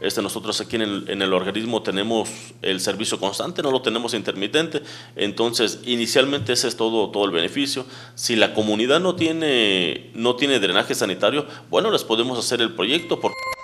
Este, nosotros aquí en el, en el, organismo tenemos el servicio constante, no lo tenemos intermitente, entonces inicialmente ese es todo, todo el beneficio. Si la comunidad no tiene, no tiene drenaje sanitario, bueno, les podemos hacer el proyecto porque…